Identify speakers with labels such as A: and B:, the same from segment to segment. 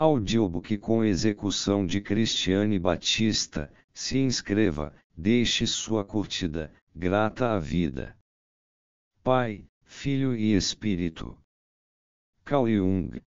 A: Audiobook com execução de Cristiane Batista, se inscreva, deixe sua curtida, grata a vida. Pai, Filho e Espírito. Carl Jung.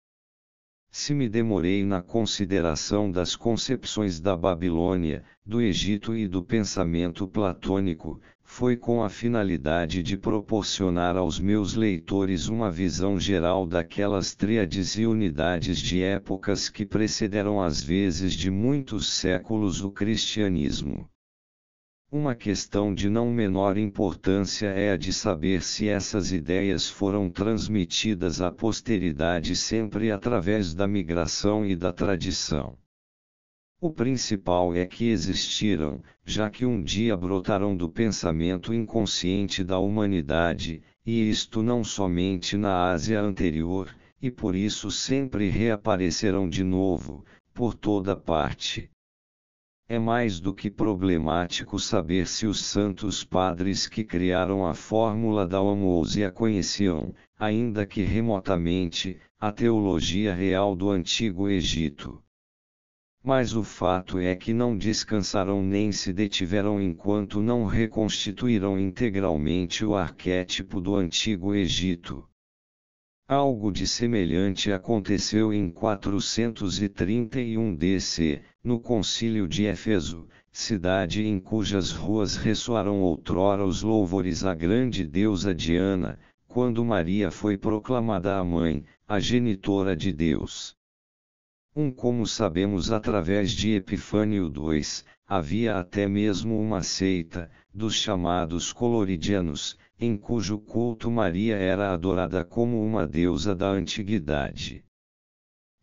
A: Se me demorei na consideração das concepções da Babilônia, do Egito e do pensamento platônico, foi com a finalidade de proporcionar aos meus leitores uma visão geral daquelas tríades e unidades de épocas que precederam às vezes de muitos séculos o cristianismo. Uma questão de não menor importância é a de saber se essas ideias foram transmitidas à posteridade sempre através da migração e da tradição. O principal é que existiram, já que um dia brotaram do pensamento inconsciente da humanidade, e isto não somente na Ásia anterior, e por isso sempre reaparecerão de novo, por toda parte. É mais do que problemático saber se os santos padres que criaram a fórmula da homoousia conheciam, ainda que remotamente, a teologia real do Antigo Egito. Mas o fato é que não descansaram nem se detiveram enquanto não reconstituíram integralmente o arquétipo do Antigo Egito. Algo de semelhante aconteceu em 431 DC, no Concílio de Éfeso, cidade em cujas ruas ressoaram outrora os louvores à grande deusa Diana, quando Maria foi proclamada a mãe, a genitora de Deus. Um como sabemos através de Epifânio II, havia até mesmo uma seita, dos chamados coloridianos, em cujo culto Maria era adorada como uma deusa da antiguidade.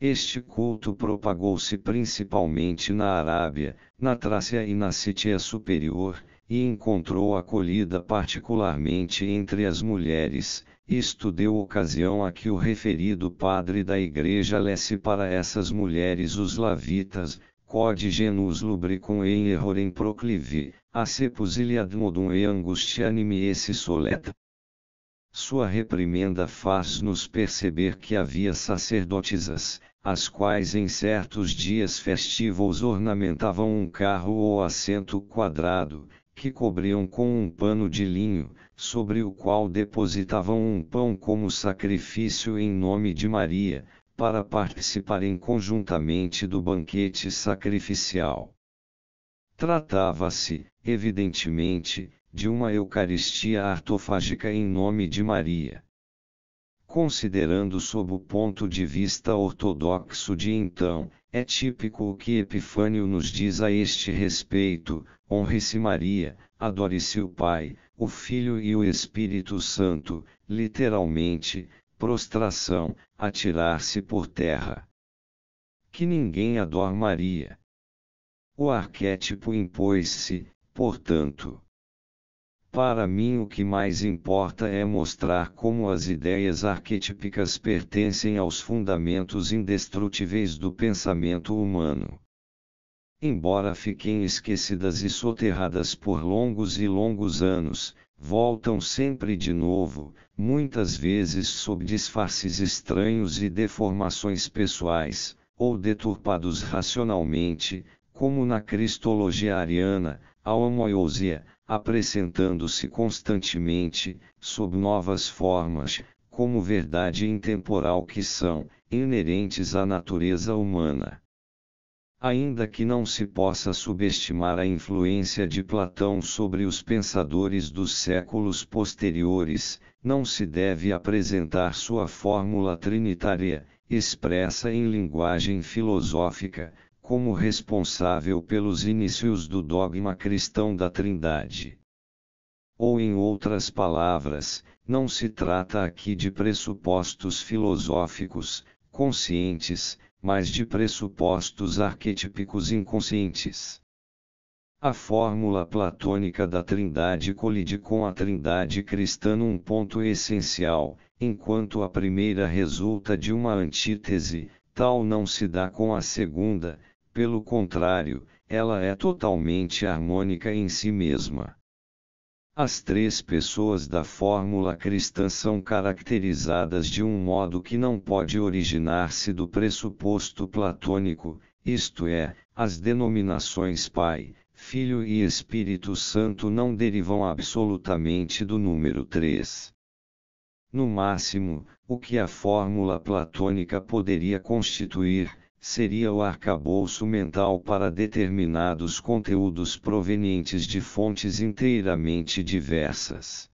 A: Este culto propagou-se principalmente na Arábia, na Trácia e na Cítia Superior, e encontrou acolhida particularmente entre as mulheres, isto deu ocasião a que o referido padre da igreja lesse para essas mulheres os lavitas, genus lubricum em errorem proclivi, acepus iliadmodum e angustianime esse soleta. Sua reprimenda faz-nos perceber que havia sacerdotisas, as quais em certos dias festivos ornamentavam um carro ou assento quadrado, que cobriam com um pano de linho, sobre o qual depositavam um pão como sacrifício em nome de Maria, para participarem conjuntamente do banquete sacrificial. Tratava-se, evidentemente, de uma Eucaristia artofágica em nome de Maria. Considerando sob o ponto de vista ortodoxo de então, é típico o que Epifânio nos diz a este respeito: honre-se Maria, adore-se o Pai, o Filho e o Espírito Santo, literalmente, prostração, atirar-se por terra. Que ninguém adore Maria. O arquétipo impôs-se, portanto. Para mim, o que mais importa é mostrar como as ideias arquetípicas pertencem aos fundamentos indestrutíveis do pensamento humano embora fiquem esquecidas e soterradas por longos e longos anos, voltam sempre de novo, muitas vezes sob disfarces estranhos e deformações pessoais, ou deturpados racionalmente, como na cristologia ariana, a homoiousia, apresentando-se constantemente, sob novas formas, como verdade intemporal que são, inerentes à natureza humana ainda que não se possa subestimar a influência de Platão sobre os pensadores dos séculos posteriores, não se deve apresentar sua fórmula trinitária, expressa em linguagem filosófica, como responsável pelos inícios do dogma cristão da Trindade. Ou em outras palavras, não se trata aqui de pressupostos filosóficos, conscientes, mas de pressupostos arquetípicos inconscientes. A fórmula platônica da Trindade colide com a Trindade cristã num ponto essencial, enquanto a primeira resulta de uma antítese, tal não se dá com a segunda, pelo contrário, ela é totalmente harmônica em si mesma. As três pessoas da fórmula cristã são caracterizadas de um modo que não pode originar-se do pressuposto platônico, isto é, as denominações Pai, Filho e Espírito Santo não derivam absolutamente do número 3. No máximo, o que a fórmula platônica poderia constituir, seria o arcabouço mental para determinados conteúdos provenientes de fontes inteiramente diversas.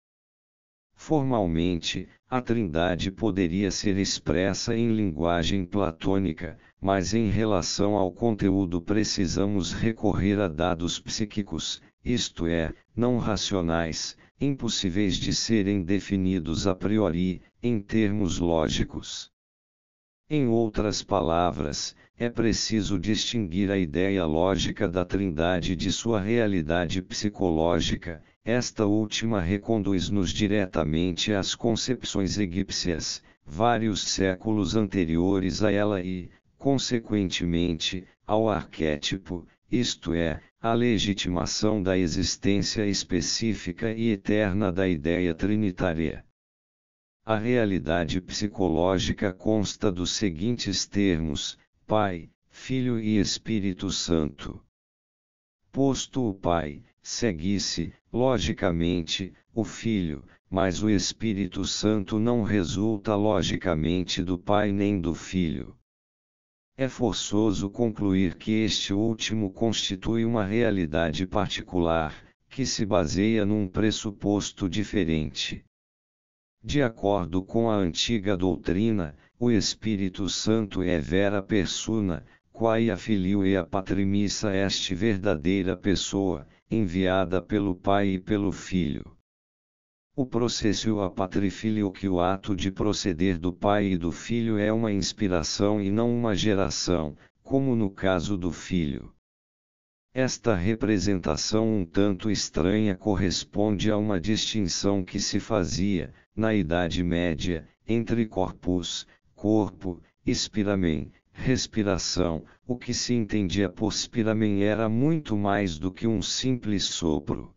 A: Formalmente, a Trindade poderia ser expressa em linguagem platônica, mas em relação ao conteúdo precisamos recorrer a dados psíquicos, isto é, não racionais, impossíveis de serem definidos a priori, em termos lógicos. Em outras palavras, é preciso distinguir a ideia lógica da Trindade de sua realidade psicológica, esta última reconduz-nos diretamente às concepções egípcias, vários séculos anteriores a ela e, consequentemente, ao arquétipo, isto é, à legitimação da existência específica e eterna da ideia trinitária. A realidade psicológica consta dos seguintes termos: Pai, Filho e Espírito Santo. Posto o Pai, seguisse, logicamente, o Filho, mas o Espírito Santo não resulta logicamente do Pai nem do Filho. É forçoso concluir que este último constitui uma realidade particular, que se baseia num pressuposto diferente. De acordo com a antiga doutrina, o Espírito Santo é vera persona, quae a filio e a patrimissa este verdadeira pessoa, enviada pelo Pai e pelo Filho. O processo a patrifilio que o ato de proceder do Pai e do Filho é uma inspiração e não uma geração, como no caso do Filho. Esta representação um tanto estranha corresponde a uma distinção que se fazia, na Idade Média, entre corpus, corpo, espiramen, respiração, o que se entendia por spiramen era muito mais do que um simples sopro.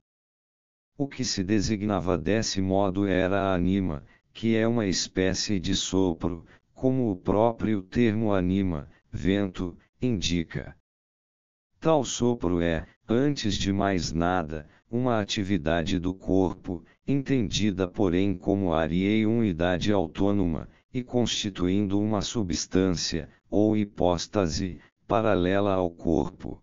A: O que se designava desse modo era a anima, que é uma espécie de sopro, como o próprio termo anima, vento, indica. Tal sopro é, antes de mais nada, uma atividade do corpo, entendida porém como área e unidade autônoma, e constituindo uma substância, ou hipóstase, paralela ao corpo.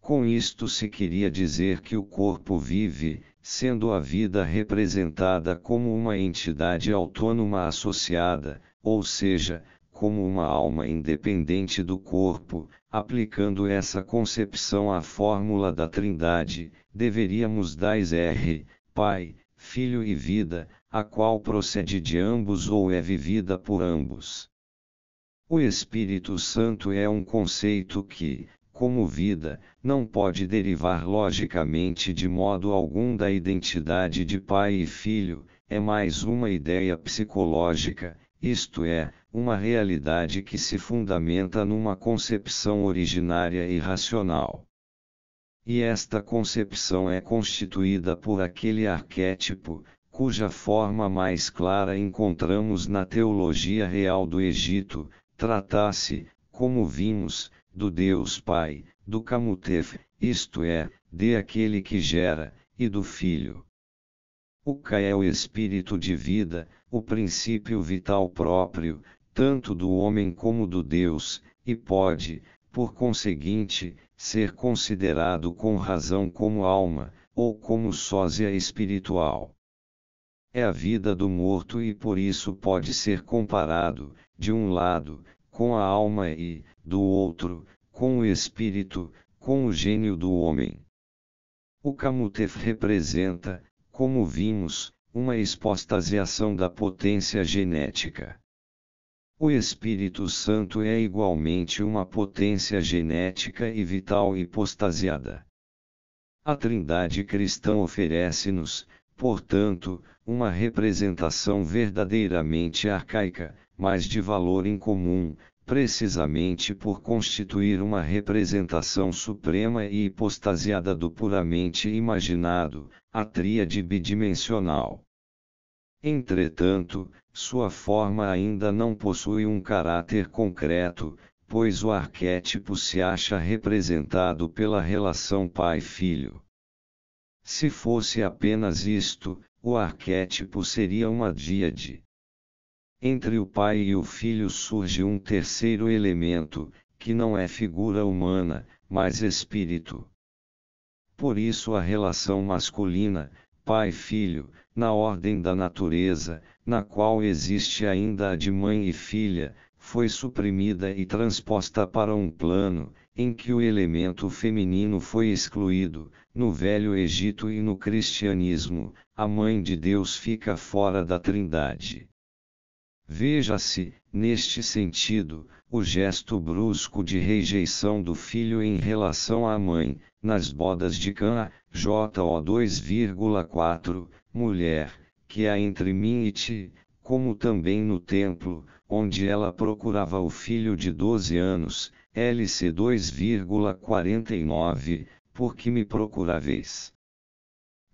A: Com isto se queria dizer que o corpo vive, sendo a vida representada como uma entidade autônoma associada, ou seja, como uma alma independente do corpo, aplicando essa concepção à fórmula da Trindade, deveríamos dar R, Pai, Filho e Vida, a qual procede de ambos ou é vivida por ambos. O Espírito Santo é um conceito que, como vida, não pode derivar logicamente de modo algum da identidade de pai e filho, é mais uma ideia psicológica, isto é, uma realidade que se fundamenta numa concepção originária e racional. E esta concepção é constituída por aquele arquétipo, cuja forma mais clara encontramos na teologia real do Egito, tratasse, como vimos, do Deus Pai, do Camutef, isto é, de aquele que gera, e do Filho. O Ka é o espírito de vida, o princípio vital próprio, tanto do homem como do Deus, e pode, por conseguinte, ser considerado com razão como alma, ou como sósia espiritual. É a vida do morto e por isso pode ser comparado, de um lado, com a alma e, do outro, com o espírito, com o gênio do homem. O Camutef representa, como vimos, uma expostasiação da potência genética. O Espírito Santo é igualmente uma potência genética e vital hipostasiada. A Trindade cristã oferece-nos, portanto, uma representação verdadeiramente arcaica, mas de valor incomum, precisamente por constituir uma representação suprema e hipostasiada do puramente imaginado, a tríade bidimensional. Entretanto, sua forma ainda não possui um caráter concreto, pois o arquétipo se acha representado pela relação pai-filho. Se fosse apenas isto, o arquétipo seria uma díade entre o pai e o filho surge um terceiro elemento, que não é figura humana, mas espírito. Por isso a relação masculina, pai-filho, na ordem da natureza, na qual existe ainda a de mãe e filha, foi suprimida e transposta para um plano, em que o elemento feminino foi excluído. No Velho Egito e no cristianismo, a mãe de Deus fica fora da Trindade. Veja-se, neste sentido, o gesto brusco de rejeição do filho em relação à mãe, nas bodas de Cana, JO 2,4, mulher, que há entre mim e ti, como também no templo, onde ela procurava o filho de 12 anos, LC 2,49, que me procuráveis.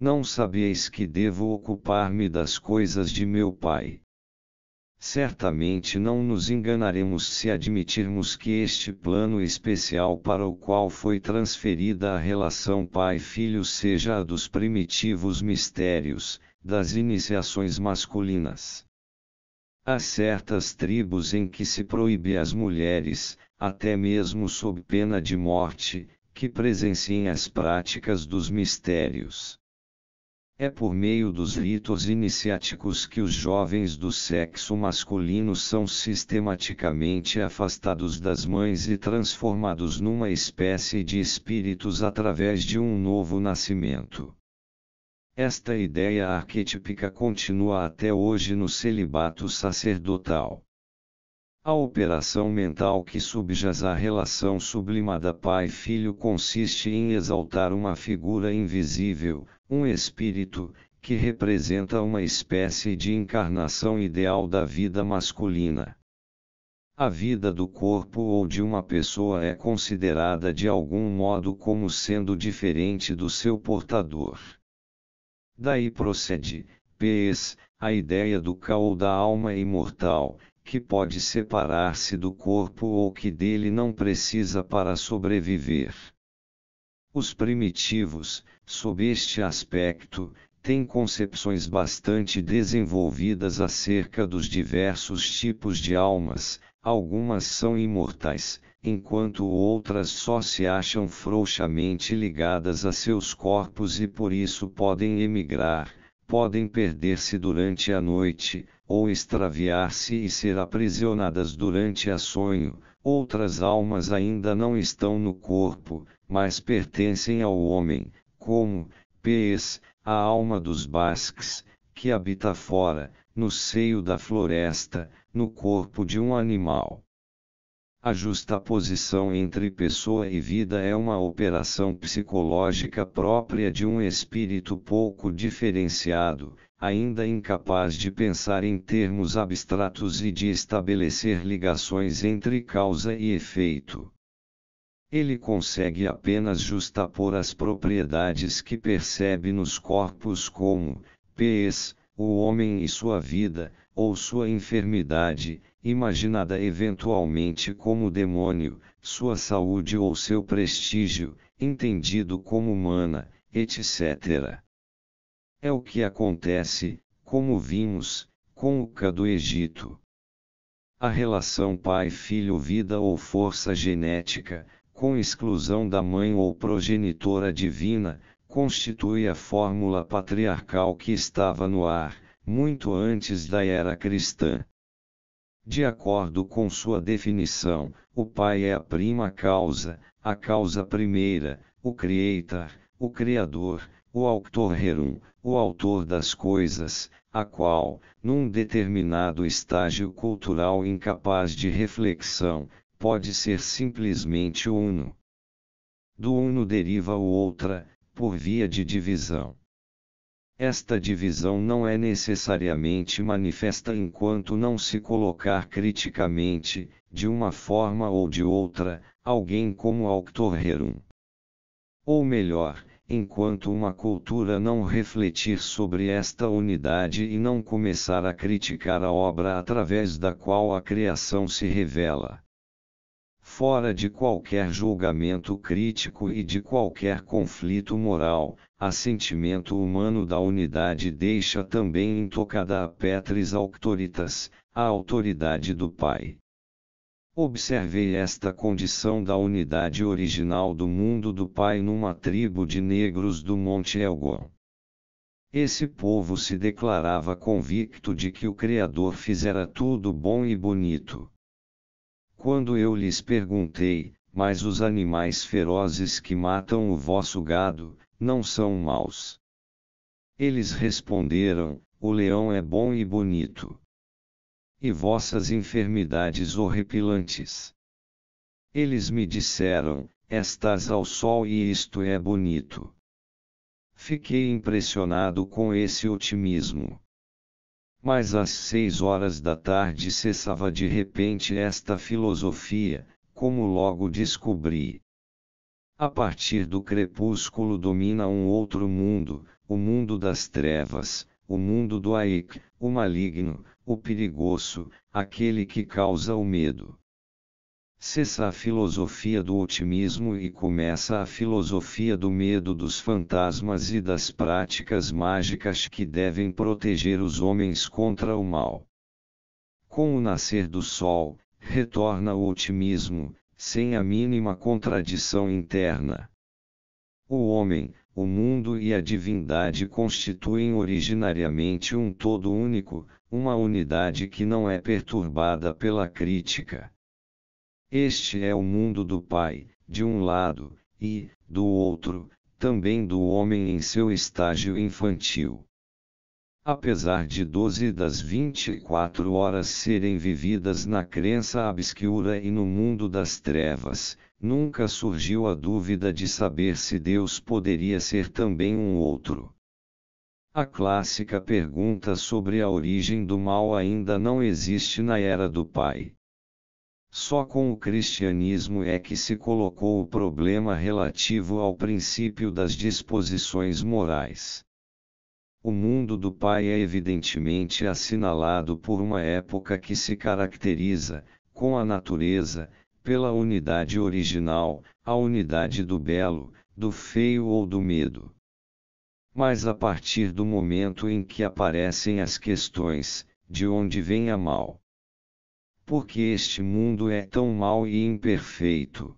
A: Não sabeis que devo ocupar-me das coisas de meu pai. Certamente não nos enganaremos se admitirmos que este plano especial para o qual foi transferida a relação pai-filho seja a dos primitivos mistérios, das iniciações masculinas. Há certas tribos em que se proíbe às mulheres, até mesmo sob pena de morte, que presenciem as práticas dos mistérios é por meio dos ritos iniciáticos que os jovens do sexo masculino são sistematicamente afastados das mães e transformados numa espécie de espíritos através de um novo nascimento. Esta ideia arquetípica continua até hoje no celibato sacerdotal. A operação mental que subjaz à relação sublimada pai-filho consiste em exaltar uma figura invisível, um espírito, que representa uma espécie de encarnação ideal da vida masculina. A vida do corpo ou de uma pessoa é considerada de algum modo como sendo diferente do seu portador. Daí procede, PS, a ideia do cá ou da alma imortal, que pode separar-se do corpo ou que dele não precisa para sobreviver. Os primitivos, sob este aspecto, têm concepções bastante desenvolvidas acerca dos diversos tipos de almas, algumas são imortais, enquanto outras só se acham frouxamente ligadas a seus corpos e por isso podem emigrar, podem perder-se durante a noite, ou extraviar-se e ser aprisionadas durante a sonho, outras almas ainda não estão no corpo, mas pertencem ao homem, como, pês, a alma dos basques, que habita fora, no seio da floresta, no corpo de um animal. A justaposição entre pessoa e vida é uma operação psicológica própria de um espírito pouco diferenciado, ainda incapaz de pensar em termos abstratos e de estabelecer ligações entre causa e efeito. Ele consegue apenas justapor as propriedades que percebe nos corpos como, ps, o homem e sua vida, ou sua enfermidade, imaginada eventualmente como demônio, sua saúde ou seu prestígio, entendido como humana, etc. É o que acontece, como vimos, com o Ca do Egito. A relação pai-filho-vida ou força genética, com exclusão da mãe ou progenitora divina, constitui a fórmula patriarcal que estava no ar, muito antes da era cristã. De acordo com sua definição, o Pai é a prima causa, a causa primeira, o Creator, o Criador, o Autor Herum, o Autor das coisas, a qual, num determinado estágio cultural incapaz de reflexão, pode ser simplesmente uno. Do uno deriva o outra, por via de divisão. Esta divisão não é necessariamente manifesta enquanto não se colocar criticamente, de uma forma ou de outra, alguém como Auctorrerum. Ou melhor, enquanto uma cultura não refletir sobre esta unidade e não começar a criticar a obra através da qual a criação se revela fora de qualquer julgamento crítico e de qualquer conflito moral, a sentimento humano da unidade deixa também intocada a Petris Auctoritas, a autoridade do Pai. Observei esta condição da unidade original do mundo do Pai numa tribo de negros do Monte Elgon. Esse povo se declarava convicto de que o Criador fizera tudo bom e bonito. Quando eu lhes perguntei, mas os animais ferozes que matam o vosso gado, não são maus. Eles responderam: O leão é bom e bonito. E vossas enfermidades horripilantes. Eles me disseram: Estás ao sol e isto é bonito. Fiquei impressionado com esse otimismo. Mas às seis horas da tarde cessava de repente esta filosofia, como logo descobri. A partir do crepúsculo domina um outro mundo, o mundo das trevas, o mundo do Aik, o maligno, o perigoso, aquele que causa o medo. Cessa a filosofia do otimismo e começa a filosofia do medo dos fantasmas e das práticas mágicas que devem proteger os homens contra o mal. Com o nascer do sol, retorna o otimismo, sem a mínima contradição interna. O homem, o mundo e a divindade constituem originariamente um todo único, uma unidade que não é perturbada pela crítica. Este é o mundo do Pai, de um lado, e, do outro, também do homem em seu estágio infantil. Apesar de 12 das 24 horas serem vividas na crença obscura e no mundo das trevas, nunca surgiu a dúvida de saber se Deus poderia ser também um outro. A clássica pergunta sobre a origem do mal ainda não existe na era do Pai. Só com o cristianismo é que se colocou o problema relativo ao princípio das disposições morais. O mundo do Pai é evidentemente assinalado por uma época que se caracteriza, com a natureza, pela unidade original, a unidade do belo, do feio ou do medo. Mas a partir do momento em que aparecem as questões, de onde vem a mal? porque este mundo é tão mau e imperfeito?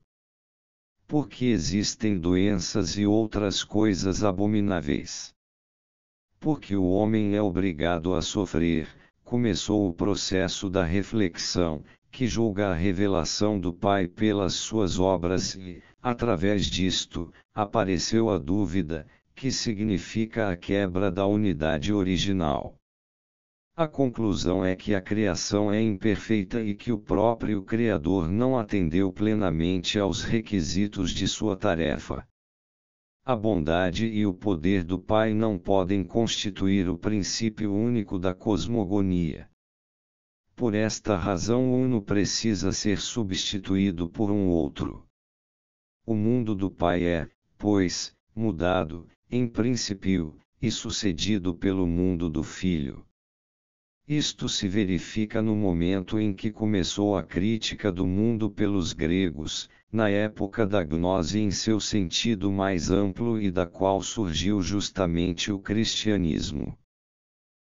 A: Porque existem doenças e outras coisas abomináveis? Porque o homem é obrigado a sofrer, começou o processo da reflexão, que julga a revelação do Pai pelas suas obras e, através disto, apareceu a dúvida, que significa a quebra da unidade original. A conclusão é que a criação é imperfeita e que o próprio Criador não atendeu plenamente aos requisitos de sua tarefa. A bondade e o poder do Pai não podem constituir o princípio único da cosmogonia. Por esta razão, o uno precisa ser substituído por um outro. O mundo do Pai é, pois, mudado, em princípio, e sucedido pelo mundo do Filho. Isto se verifica no momento em que começou a crítica do mundo pelos gregos, na época da gnose em seu sentido mais amplo e da qual surgiu justamente o cristianismo.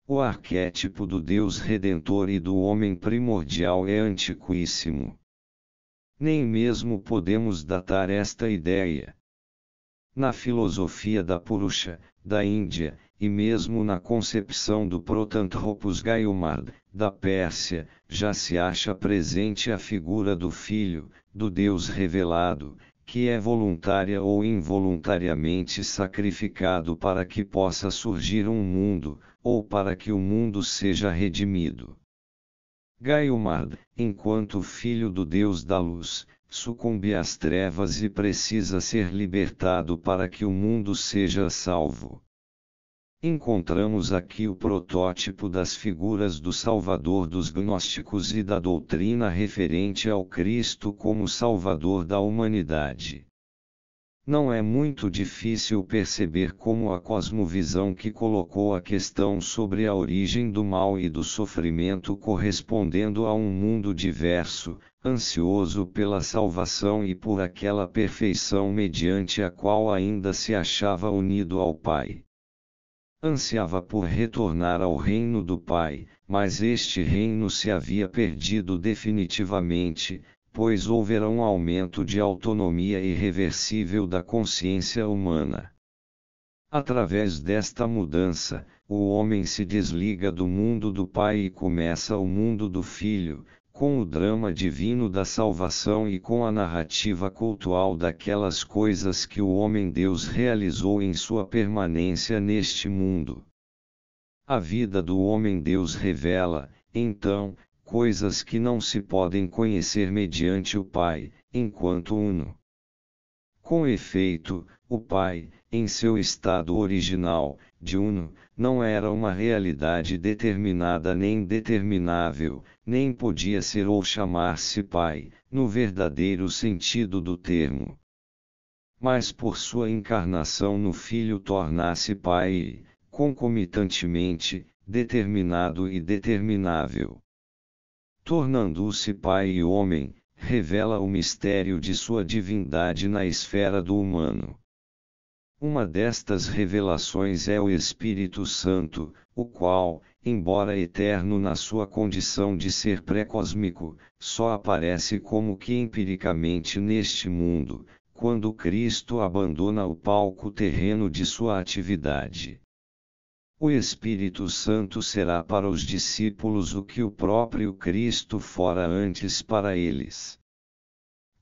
A: O arquétipo do Deus redentor e do homem primordial é antiquíssimo. Nem mesmo podemos datar esta ideia. Na filosofia da Purusha, da Índia, e mesmo na concepção do Protanthropus Gaiumard, da Pérsia, já se acha presente a figura do Filho, do Deus revelado, que é voluntária ou involuntariamente sacrificado para que possa surgir um mundo, ou para que o mundo seja redimido. Gaiumard, enquanto filho do Deus da Luz, sucumbe às trevas e precisa ser libertado para que o mundo seja salvo. Encontramos aqui o protótipo das figuras do Salvador dos gnósticos e da doutrina referente ao Cristo como Salvador da humanidade. Não é muito difícil perceber como a cosmovisão que colocou a questão sobre a origem do mal e do sofrimento correspondendo a um mundo diverso, ansioso pela salvação e por aquela perfeição mediante a qual ainda se achava unido ao Pai Ansiava por retornar ao reino do Pai, mas este reino se havia perdido definitivamente, pois houverá um aumento de autonomia irreversível da consciência humana. Através desta mudança, o homem se desliga do mundo do pai e começa o mundo do filho, com o drama divino da salvação e com a narrativa cultual daquelas coisas que o homem-deus realizou em sua permanência neste mundo. A vida do homem-deus revela, então, coisas que não se podem conhecer mediante o Pai, enquanto uno. Com efeito, o Pai, em seu estado original, de uno, não era uma realidade determinada nem determinável, nem podia ser ou chamar-se Pai, no verdadeiro sentido do termo. Mas por sua encarnação no Filho tornasse Pai e, concomitantemente, determinado e determinável. Tornando-se Pai e homem, revela o mistério de sua divindade na esfera do humano. Uma destas revelações é o Espírito Santo, o qual, embora eterno na sua condição de ser pré-cósmico, só aparece como que empiricamente neste mundo, quando Cristo abandona o palco terreno de sua atividade. O Espírito Santo será para os discípulos o que o próprio Cristo fora antes para eles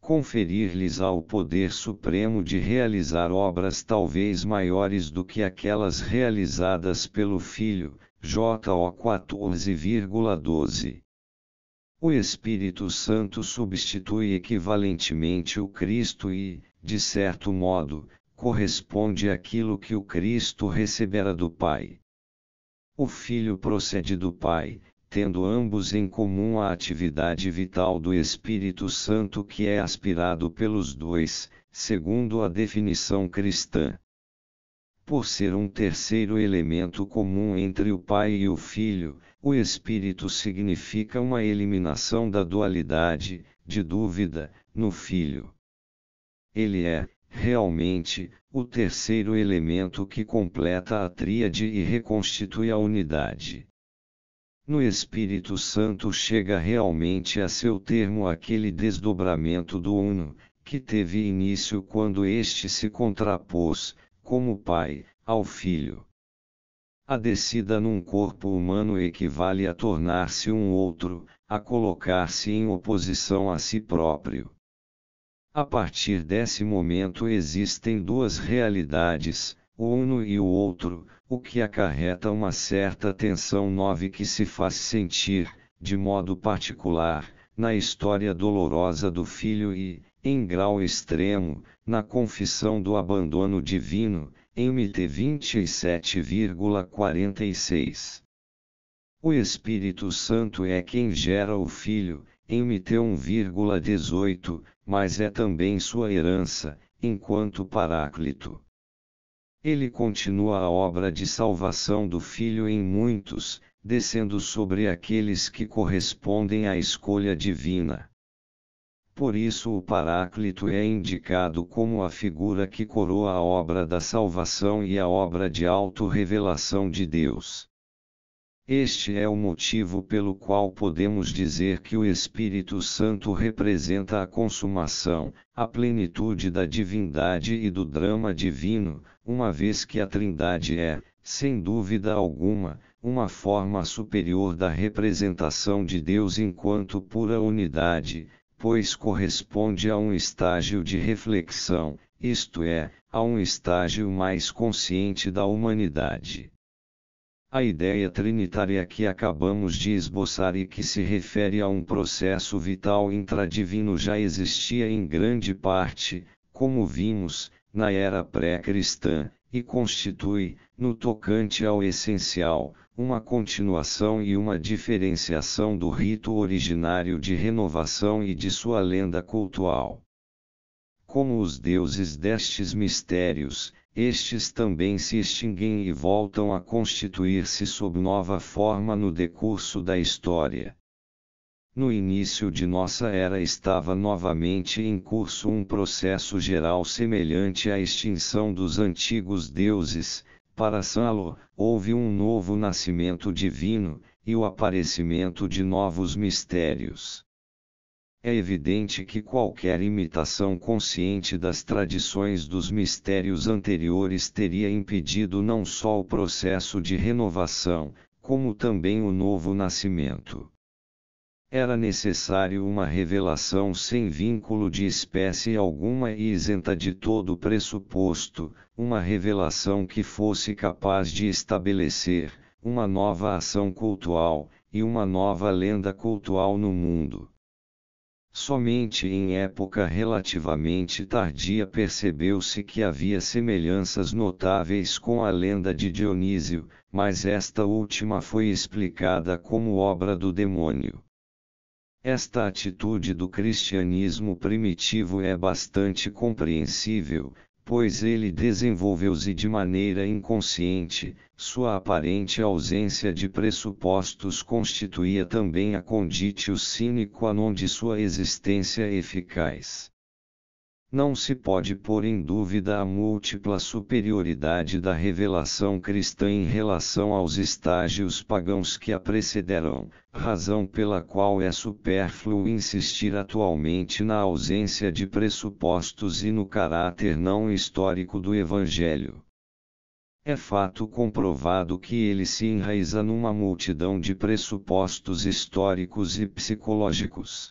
A: conferir-lhes ao poder supremo de realizar obras talvez maiores do que aquelas realizadas pelo Filho, J.O. 14,12. O Espírito Santo substitui equivalentemente o Cristo e, de certo modo, corresponde àquilo que o Cristo recebera do Pai. O Filho procede do Pai, tendo ambos em comum a atividade vital do Espírito Santo que é aspirado pelos dois, segundo a definição cristã. Por ser um terceiro elemento comum entre o Pai e o Filho, o Espírito significa uma eliminação da dualidade, de dúvida, no Filho. Ele é, realmente, o terceiro elemento que completa a tríade e reconstitui a unidade no Espírito Santo chega realmente a seu termo aquele desdobramento do Uno, que teve início quando este se contrapôs, como Pai, ao Filho. A descida num corpo humano equivale a tornar-se um outro, a colocar-se em oposição a si próprio. A partir desse momento existem duas realidades, o uno e o outro, o que acarreta uma certa tensão nove que se faz sentir, de modo particular, na história dolorosa do filho e, em grau extremo, na confissão do abandono divino, em MT 27,46. O Espírito Santo é quem gera o filho, em MT 1,18, mas é também sua herança, enquanto Paráclito ele continua a obra de salvação do Filho em muitos, descendo sobre aqueles que correspondem à escolha divina. Por isso o Paráclito é indicado como a figura que coroa a obra da salvação e a obra de auto-revelação de Deus. Este é o motivo pelo qual podemos dizer que o Espírito Santo representa a consumação, a plenitude da divindade e do drama divino, uma vez que a Trindade é, sem dúvida alguma, uma forma superior da representação de Deus enquanto pura unidade, pois corresponde a um estágio de reflexão, isto é, a um estágio mais consciente da humanidade. A ideia trinitária que acabamos de esboçar e que se refere a um processo vital intradivino já existia em grande parte, como vimos, na era pré-cristã, e constitui, no tocante ao essencial, uma continuação e uma diferenciação do rito originário de renovação e de sua lenda cultual. Como os deuses destes mistérios, estes também se extinguem e voltam a constituir-se sob nova forma no decurso da história. No início de nossa era estava novamente em curso um processo geral semelhante à extinção dos antigos deuses, para Salo, houve um novo nascimento divino, e o aparecimento de novos mistérios. É evidente que qualquer imitação consciente das tradições dos mistérios anteriores teria impedido não só o processo de renovação, como também o novo nascimento. Era necessário uma revelação sem vínculo de espécie alguma e isenta de todo pressuposto, uma revelação que fosse capaz de estabelecer uma nova ação cultual e uma nova lenda cultural no mundo. Somente em época relativamente tardia percebeu-se que havia semelhanças notáveis com a lenda de Dionísio, mas esta última foi explicada como obra do demônio. Esta atitude do cristianismo primitivo é bastante compreensível, pois ele desenvolveu-se de maneira inconsciente, sua aparente ausência de pressupostos constituía também a conditio sine qua non de sua existência eficaz não se pode pôr em dúvida a múltipla superioridade da revelação cristã em relação aos estágios pagãos que a precederam, razão pela qual é supérfluo insistir atualmente na ausência de pressupostos e no caráter não histórico do Evangelho. É fato comprovado que ele se enraiza numa multidão de pressupostos históricos e psicológicos.